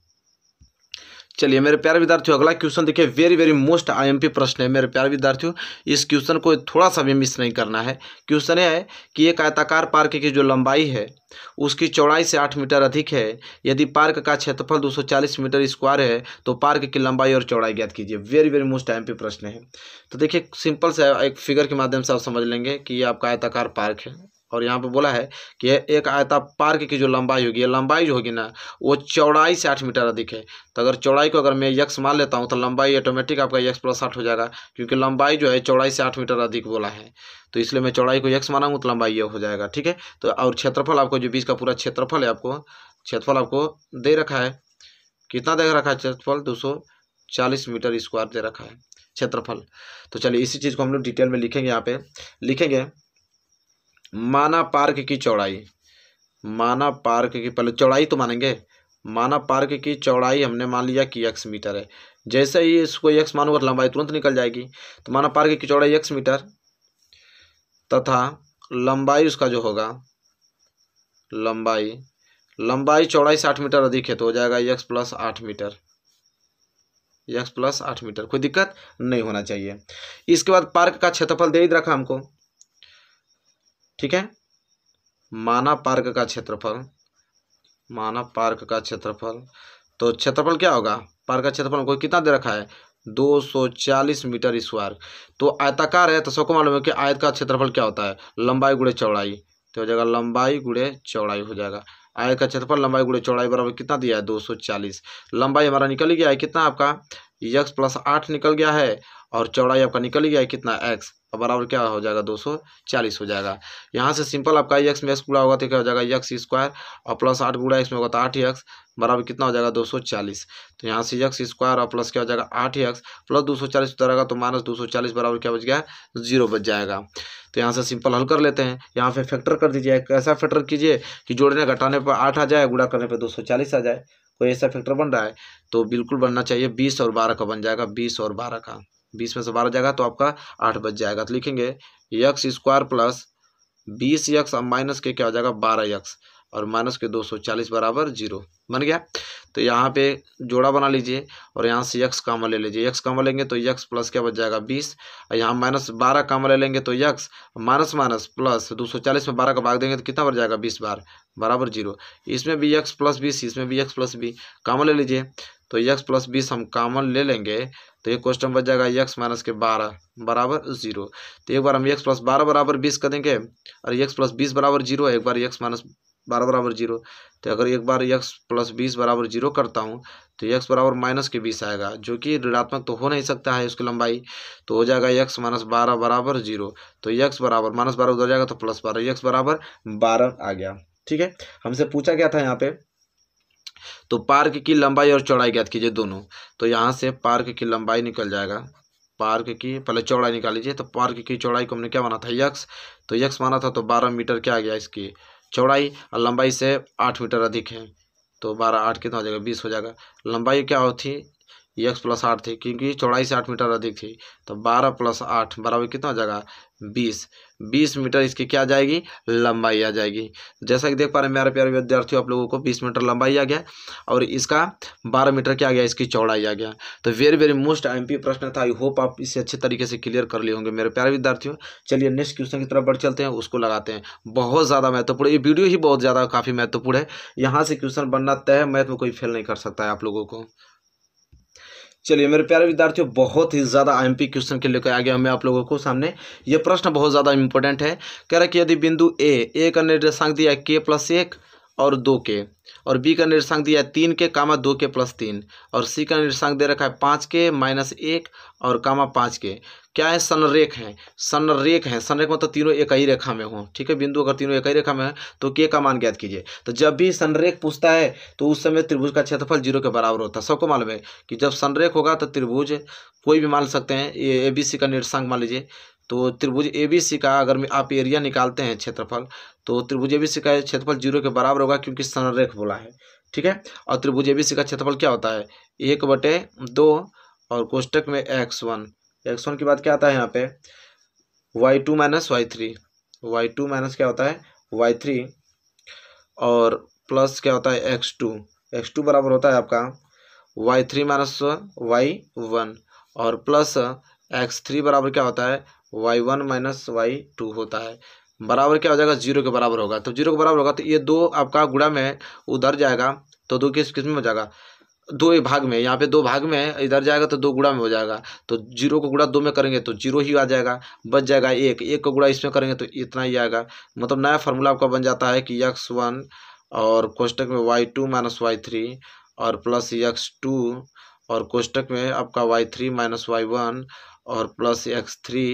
चलिए मेरे प्यारे विद्यार्थियों अगला क्वेश्चन देखिए वेरी वेरी मोस्ट आईएमपी प्रश्न है मेरे प्यारे विद्यार्थियों इस क्वेश्चन को थोड़ा सा भी मिस नहीं करना है क्वेश्चन यह है कि एक आयताकार पार्क की जो लंबाई है उसकी चौड़ाई से आठ मीटर अधिक है यदि पार्क का क्षेत्रफल दो मीटर स्क्वायर है तो पार्क की लंबाई और चौड़ाई ज्ञात कीजिए वेरी वेरी मोस्ट आई प्रश्न है तो देखिए सिंपल से एक फिगर के माध्यम से आप समझ लेंगे कि ये आपका आयताकार पार्क है और यहाँ पे बोला है कि एक आयता पार्क की जो लंबाई होगी ये लंबाई जो होगी ना वो चौड़ाई से आठ मीटर अधिक है तो अगर चौड़ाई को अगर मैं यक्स मान लेता हूँ तो लंबाई ऑटोमेटिक आपका यक्स प्लस आठ हो जाएगा क्योंकि लंबाई जो है चौड़ाई से आठ मीटर अधिक बोला है तो इसलिए मैं चौड़ाई को यक्स मानाऊँ तो लंबाई ये हो जाएगा ठीक है तो और क्षेत्रफल आपको जो बीच का पूरा क्षेत्रफल है आपको क्षेत्रफल आपको दे रखा है कितना दे रखा है क्षेत्रफल दो चालीस मीटर स्क्वायर दे रखा है क्षेत्रफल तो चलिए इसी चीज़ को हम लोग डिटेल में लिखेंगे यहाँ पे लिखेंगे माना पार्क की चौड़ाई माना पार्क की पहले चौड़ाई तो मानेंगे माना पार्क की चौड़ाई हमने मान लिया कि एक्स मीटर है जैसे ही इसको यक्स मानूंगा तो लंबाई तुरंत निकल जाएगी तो माना पार्क की चौड़ाई एक्स मीटर तथा लंबाई उसका जो होगा लंबाई लंबाई चौड़ाई साठ मीटर अधिक है तो हो जाएगा एक प्लस आठ मीटर एक प्लस आठ मीटर कोई दिक्कत नहीं होना चाहिए इसके बाद पार्क का क्षेत्रफल दे ही रखा हमको ठीक है माना पार्क का क्षेत्रफल माना पार्क का क्षेत्रफल तो क्षेत्रफल क्या होगा पार्क का क्षेत्रफल हमको कितना दे रखा है 240 मीटर स्क्वायर तो आयताकार है तो सबको मालूम है कि आयत का क्षेत्रफल क्या होता है लंबाई गुड़े चौड़ाई तो हो जाएगा लंबाई गुड़े चौड़ाई हो जाएगा आयत का क्षेत्रफल लंबाई गुड़े चौड़ाई बराबर कितना दिया है 240 लंबाई हमारा निकल गया है कितना आपका यक्स प्लस आठ निकल गया है और चौड़ाई आपका निकल गया है कितना एक्स और तो बराबर क्या हो जाएगा दो सौ चालीस हो जाएगा यहाँ से सिंपल आपका एक्स में एक्स गुड़ा होगा तो क्या हो जाएगा एक्स स्क्वायर और प्लस आठ गुड़ा एक्स में होगा तो आठ एक्स बराबर कितना हो जाएगा दो सौ चालीस तो यहाँ से एक्स स्क्वायर और प्लस क्या हो जाएगा आठ एक्स प्लस दो सौ चालीस उतरेगा तो माइनस दो सौ चालीस बराबर क्या बच गया जीरो बच जाएगा तो यहाँ से सिंपल हल कर लेते हैं यहाँ पे फैक्टर कर दीजिए ऐसा फैक्टर कीजिए कि जोड़ने घटाने पर आठ आ जाए गुड़ा करने पर दो सौ चालीस आ जाए कोई ऐसा फैक्टर बन रहा है तो बिल्कुल बनना चाहिए बीस और बारह का बन जाएगा बीस और बारह का बीस में से बारह जाएगा तो आपका आठ बज जाएगा तो लिखेंगे यक्स स्क्वायर प्लस बीस यक्स और माइनस के क्या हो जाएगा बारह यक्स और माइनस के दो सौ चालीस बराबर जीरो बन गया तो यहाँ पे जोड़ा बना लीजिए और यहाँ से यक्स कामा ले लीजिए यक्स कामा लेंगे तो यक्स प्लस क्या बच जाएगा बीस और यहाँ माइनस बारह कामा ले लेंगे तो यक्स माइनस माइनस प्लस दो सौ चालीस में बारह का भाग देंगे तो कितना बढ़ जाएगा बीस बार बराबर जीरो इसमें भी यक्स प्लस बीस इसमें भी यक्स प्लस बी कामा ले लीजिए तो यक्स प्लस बीस हम कामन ले लेंगे तो एक क्वेश्चन बच जाएगा एक माइनस के बारह बराबर जीरो तो एक बार हम एक प्लस बारह बराबर बीस कर देंगे और एक प्लस बीस बराबर जीरो एक बार एक माइनस बारह बराबर जीरो तो अगर एक बार एक प्लस बीस बराबर जीरो करता हूँ तो एक बराबर माइनस के बीस आएगा जो कि ऋणात्मक तो हो नहीं सकता है उसकी लंबाई तो हो जाएगा एक माइनस बारह बराबर जीरो तो यक्स बराबर माइनस बारह उधर जाएगा तो प्लस बारह एक बराबर बारह आ गया ठीक है हमसे पूछा गया था यहाँ पे तो पार्क की लंबाई और चौड़ाई ज्ञात कीजिए दोनों तो यहाँ से पार्क की लंबाई निकल जाएगा पार्क की पहले चौड़ाई निकाल लीजिए तो पार्क की चौड़ाई को हमने क्या माना था यक्स तो यक्स माना था तो बारह मीटर क्या आ गया इसकी चौड़ाई और लंबाई से आठ मीटर अधिक है तो बारह आठ कितना हो जाएगा बीस हो जाएगा लंबाई क्या होती ये एक्स प्लस आठ थी क्योंकि चौड़ाई से आठ मीटर अधिक थी तो बारह प्लस आठ बराबर कितना हो जाएगा बीस बीस मीटर इसकी क्या जाएगी लंबाई आ जाएगी जैसा कि देख पा रहे हैं मेरे प्यारे विद्यार्थियों आप लोगों को बीस मीटर लंबाई आ गया और इसका बारह मीटर क्या आ गया इसकी चौड़ाई आ गया तो वेरी वेरी मोस्ट एम प्रश्न था आई होप आप इसे अच्छे तरीके से क्लियर कर लिए होंगे मेरे प्यारे विद्यार्थियों चलिए नेक्स्ट क्वेश्चन की तरफ बढ़ चलते हैं उसको लगाते हैं बहुत ज़्यादा महत्वपूर्ण ये वीडियो ही बहुत ज़्यादा काफ़ी महत्वपूर्ण है यहाँ से क्वेश्चन बनना तय मैथ में कोई फेल नहीं कर सकता है आप लोगों को चलिए मेरे प्यारे विद्यार्थियों बहुत ही ज़्यादा आईएमपी क्वेश्चन के लेकर आ गया मैं आप लोगों को सामने ये प्रश्न बहुत ज़्यादा इंपॉर्टेंट है कह रहा कि यदि बिंदु ए ए का निर्देशांक दिया है के प्लस एक और दो के और बी का निर्देशांक दिया है तीन के कामा दो के प्लस तीन और सी का निर्देशांक दे रखा है पाँच के माइनस एक और कामा पाँच के क्या है सनरेख है सनरेख है सनरेख मतलब तीनों एक ही रेखा में हो ठीक है बिंदु अगर तीनों एक ही रेखा में है तो के का मान ज्ञात कीजिए तो जब भी सनरेख पूछता है तो उस समय त्रिभुज का क्षेत्रफल जीरो के बराबर होता है सबको मालूम है कि जब सनरेख होगा तो त्रिभुज कोई भी मान सकते हैं ये ए बी सी का निर्सांग मान लीजिए तो त्रिभुज ए बी सी का अगर आप एरिया निकालते हैं क्षेत्रफल तो त्रिभुज ए बी सी का क्षेत्रफल जीरो के बराबर होगा क्योंकि सनरेख बोला है ठीक है और त्रिभुज ए बी सी का क्षेत्रफल क्या होता है एक बटे दो और कोष्टक में एक्स वन एक्स वन के बाद क्या आता है यहाँ पे y two minus y three y two minus क्या होता है वाई थ्री और प्लस क्या होता है एक्स टू एक्स टू बराबर होता है आपका y three minus y one और प्लस एक्स थ्री बराबर क्या होता है y one minus y two होता है बराबर क्या हो जाएगा जीरो के बराबर होगा तो जीरो के बराबर होगा तो ये दो आपका गुड़ा में उधर जाएगा तो दो किस किस में हो जाएगा दो भाग में यहाँ पे दो भाग में है इधर जाएगा तो दो गुड़ा में हो जाएगा तो जीरो को गुड़ा दो में करेंगे तो जीरो ही आ जाएगा बच जाएगा एक एक को गुड़ा इसमें करेंगे तो इतना ही आएगा मतलब नया फार्मूला आपका बन जाता है कि यक्स वन और कोष्टक में y two minus y three और प्लस यक्स टू और कोष्टक में आपका y three minus y one और प्लस एक्स थ्री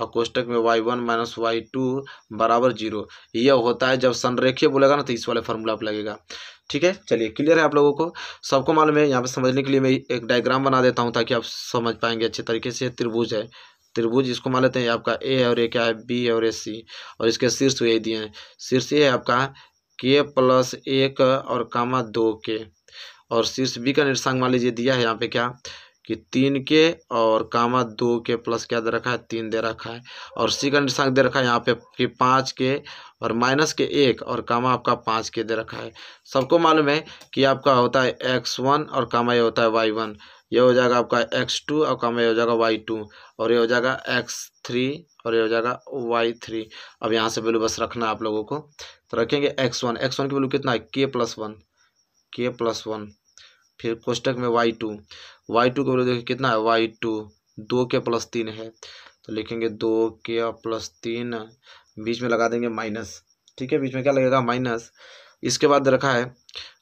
और कोष्टक में y one minus y two बराबर जीरो यह होता है जब संरेखीय बोलेगा ना तो इस वाले फॉर्मूला पर लगेगा ठीक है चलिए क्लियर है आप लोगों को सबको मालूम है यहाँ पे समझने के लिए मैं एक डायग्राम बना देता हूँ ताकि आप समझ पाएंगे अच्छे तरीके से त्रिभुज है त्रिभुज इसको मान लेते हैं आपका ए और ए क्या है बी और ए सी और इसके शीर्ष यही दिए हैं शीर्ष ये है आपका के प्लस एक और कामा दो के और शीर्ष बी का निर्सांग मान लीजिए दिया है यहाँ पे क्या कि तीन के और कामा दो के प्लस क्या दे रखा है तीन दे रखा है और सिकंड निशान दे रखा है यहाँ पे कि पाँच के और माइनस के एक और कामा आपका पाँच के दे रखा है सबको मालूम है कि आपका होता है एक्स वन और कामा ये होता है वाई वन ये हो जाएगा आपका एक्स टू और कामा ये हो जाएगा वाई टू और ये हो जाएगा एक्स थ्री और ये हो जाएगा वाई थ्री अब यहाँ से वैल्यू बस रखना है आप लोगों को तो रखेंगे एक्स वन एक्स वन की वैल्यू कितना है के प्लस वन के प्लस वन फिर कोष्टक में वाई टू वाई टू का वैल्यू देखिए कितना है वाई टू दो के प्लस तीन है तो लिखेंगे दो के प्लस तीन बीच में लगा देंगे माइनस ठीक है बीच में क्या लगेगा माइनस इसके बाद रखा है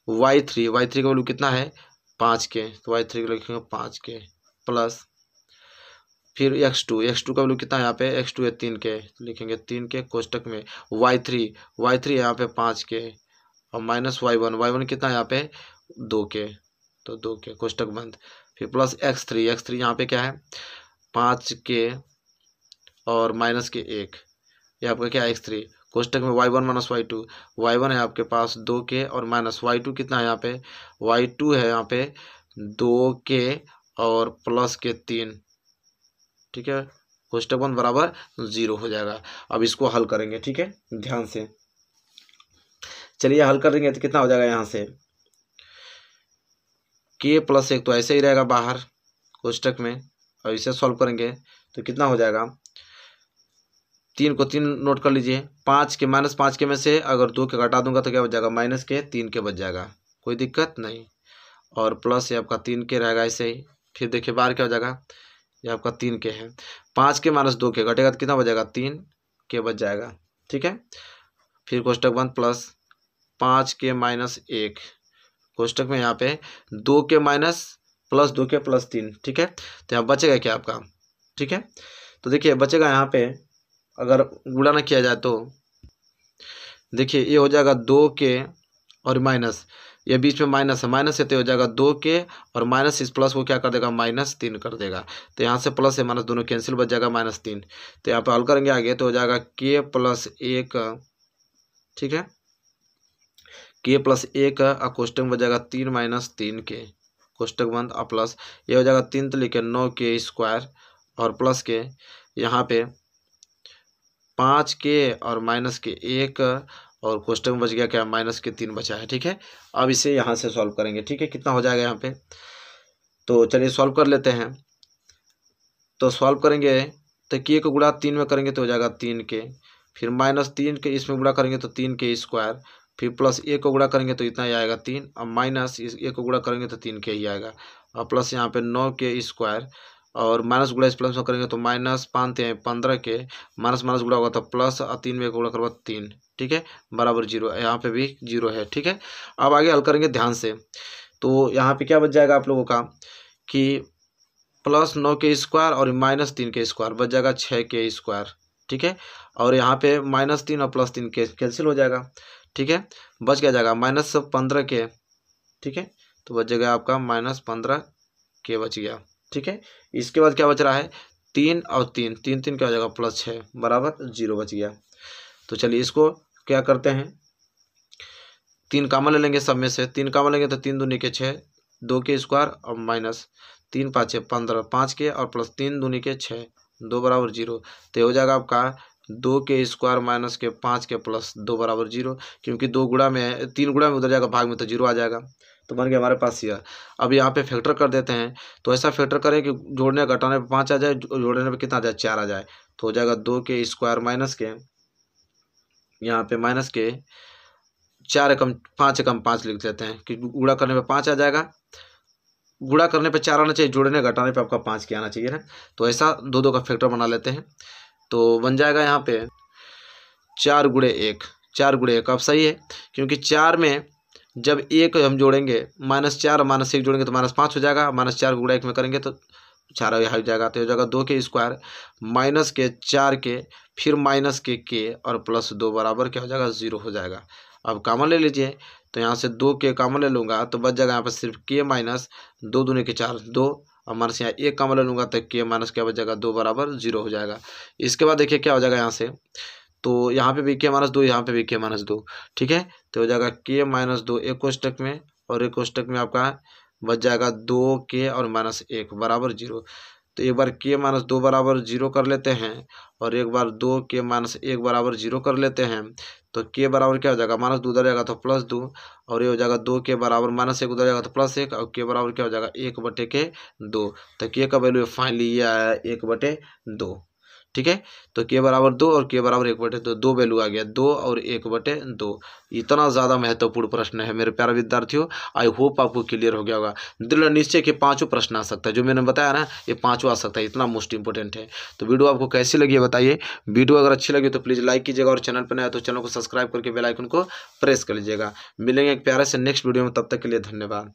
वाई थ्री वाई थ्री का वैल्यू कितना है पाँच के तो वाई थ्री को लिखेंगे पाँच के प्लस फिर एक्स टू एक्स टू का वैल्यू कितना है यहाँ पे एक्स टू है तीन के तो लिखेंगे तीन के कोष्टक में वाई थ्री वाई थ्री यहाँ पे पाँच के और minus y one y one कितना है यहाँ पे दो के तो दो के कोष्टक बंद फिर plus x three x three यहाँ पे क्या है पाँच के और माइनस के एक ये आपका क्या है एक्स थ्री कोष्टक में y one minus y two y one है आपके पास दो के और माइनस वाई टू कितना है यहाँ पे वाई टू है यहाँ पे दो के और प्लस के तीन ठीक है कोष्टक बंद बराबर जीरो हो जाएगा अब इसको हल करेंगे ठीक है ध्यान से चलिए हल करेंगे तो कितना हो जाएगा यहाँ से के प्लस एक तो ऐसे ही रहेगा बाहर कोष्टक में और इसे सॉल्व करेंगे तो कितना हो जाएगा तीन को तीन नोट कर लीजिए पाँच के माइनस पाँच के में से अगर दो के घटा दूंगा तो क्या बच जाएगा माइनस के तीन के बच जाएगा कोई दिक्कत नहीं और प्लस ये आपका तीन के रहेगा ऐसे ही फिर देखिए बाहर क्या हो जाएगा ये आपका तीन के है पाँच के माइनस दो के घटेगा तो कितना बच जाएगा तीन के बच जाएगा ठीक है फिर कोष्टक बंद प्लस पाँच के माइनस एक कोष्टक में यहाँ पे दो के माइनस प्लस दो के प्लस तीन ठीक है तो यहाँ बचेगा क्या आपका ठीक है तो देखिए बचेगा यहाँ पे अगर गुड़ा ना किया जाए तो देखिए ये हो जाएगा दो के और माइनस ये बीच में माइनस है माइनस है तो हो जाएगा दो के और माइनस इस प्लस को क्या कर देगा माइनस तीन कर देगा तो यहाँ से प्लस है माइनस दोनों कैंसिल बच जाएगा माइनस तीन तो यहाँ पे हल करेंगे आगे तो हो जाएगा के प्लस एक ठीक है के प्लस ए का और कोष्टक बन जाएगा तीन माइनस तीन के कोष्टक बंद और प्लस ये हो जाएगा तीन तो लिखे नौ के स्क्वायर और प्लस के यहाँ पे पाँच के और माइनस के एक और कोष्टक में बच गया क्या माइनस के तीन बचा है ठीक है अब इसे यहाँ से सॉल्व करेंगे ठीक है कितना हो जाएगा यहाँ पे तो चलिए सॉल्व कर लेते हैं तो सॉल्व करेंगे तो के को गुड़ा तीन में करेंगे तो हो जाएगा तीन के फिर माइनस तीन के इसमें गुड़ा करेंगे तो तीन के स्क्वायर फिर प्लस ए को गुड़ा करेंगे तो इतना ही आएगा तीन और माइनस इस ए को गुड़ा करेंगे तो तीन के ही आएगा और प्लस यहाँ पे नौ के स्क्वायर और माइनस गुड़ा इस प्लस में करेंगे तो माइनस पाँच हैं पंद्रह के माइनस माइनस गुड़ा होगा तो प्लस और तीन में गुड़ा करवा तो तीन ठीक है बराबर जीरो यहाँ पे भी जीरो है ठीक है अब आगे हल करेंगे ध्यान से तो यहाँ पे क्या बच जाएगा आप लोगों का कि प्लस नौ के स्क्वायर और माइनस तीन के स्क्वायर बच जाएगा छः के स्क्वायर ठीक है और यहाँ पे माइनस तीन और प्लस तीन के कैंसिल हो जाएगा ठीक है बच गया जाएगा माइनस पंद्रह के ठीक है तो बच जाएगा आपका माइनस पंद्रह के बच गया ठीक है इसके बाद क्या बच रहा है तीन और तीन तीन तीन क्या हो जाएगा प्लस छः बराबर जीरो बच गया तो चलिए इसको क्या करते हैं तीन कामा ले लेंगे सब में से तीन कामा लेंगे तो तीन दूनी के छः दो के स्क्वायर और माइनस तीन पाँच छः पंद्रह पाँच के और प्लस तीन दूनी के छः दो बराबर जीरो तो हो जाएगा आपका दो के स्क्वायर माइनस के पाँच के प्लस दो बराबर जीरो क्योंकि दो गुड़ा में है तीन गुड़ा में उधर जाएगा भाग में तो जीरो आ जाएगा तो बन गया हमारे पास यह अब यहाँ पे फैक्टर कर देते हैं तो ऐसा फैक्टर करें कि जोड़ने घटाने पर पाँच आ जाए जोड़ने पर कितना आ जाए चार आ जाए तो हो जाएगा दो के स्क्वायर माइनस के यहाँ पे माइनस के चार एकम पाँच एकम पाँच लिख देते हैं कि गुड़ा करने पर पाँच आ जाएगा गुड़ा करने पर चार आना चाहिए जोड़ने घटाने पर आपका पाँच के आना चाहिए ना तो ऐसा दो दो का फैक्टर बना लेते हैं तो बन जाएगा यहाँ पे चार गुड़े एक चार गुड़े एक अब सही है क्योंकि चार में जब एक हम जोड़ेंगे माइनस चार माइनस एक जोड़ेंगे तो माइनस पाँच हो जाएगा माइनस चार गुड़ा एक में करेंगे तो चार यहाँ हो जाएगा तो हो जाएगा दो के स्क्वायर माइनस के चार के फिर माइनस के के और प्लस दो बराबर क्या हो जाएगा ज़ीरो हो जाएगा अब कामन ले लीजिए तो यहाँ से दो के कामन ले लूँगा तो बच जाएगा यहाँ पर सिर्फ के माइनस दो दूने के चार दो और माइनस यहाँ एक कॉमन ले लूँगा तो के माइनस क्या जाएगा दो बराबर जीरो हो जाएगा इसके बाद देखिए क्या हो जाएगा यहाँ से तो यहाँ पे भी के माइनस दो यहाँ पे भी के माइनस दो ठीक है तो हो जाएगा के माइनस दो एक कोष्टक में और एक कोष्टक में आपका बच जाएगा दो के और माइनस एक बराबर जीरो तो एक बार के माइनस दो बराबर जीरो कर लेते हैं और एक बार दो के माइनस एक बराबर जीरो कर लेते हैं तो के बराबर क्या हो जाएगा माइनस दो उधर जाएगा तो प्लस दो और ये हो जाएगा दो के बराबर माइनस एक उधर जाएगा तो प्लस एक और के बराबर क्या हो जाएगा एक बटे के दो तो के का वैल्यू फाइनली ये आया एक बटे दो ठीक है तो के बराबर दो और के बराबर एक बटे दो दो वैल्यू आ गया दो और एक बटे दो इतना ज़्यादा महत्वपूर्ण प्रश्न है मेरे प्यारे विद्यार्थियों आई होप आपको क्लियर हो गया होगा दृढ़ निश्चय के पाँचों प्रश्न आ सकता है जो मैंने बताया ना ये पाँचों आ सकता है इतना मोस्ट इंपॉर्टेंट है तो वीडियो आपको कैसी लगी बताइए वीडियो अगर अच्छी लगी तो प्लीज़ लाइक कीजिएगा और चैनल पर नया तो चैनल को सब्सक्राइब करके बेलाइकन को प्रेस कर लीजिएगा मिलेंगे एक प्यारे से नेक्स्ट वीडियो में तब तक के लिए धन्यवाद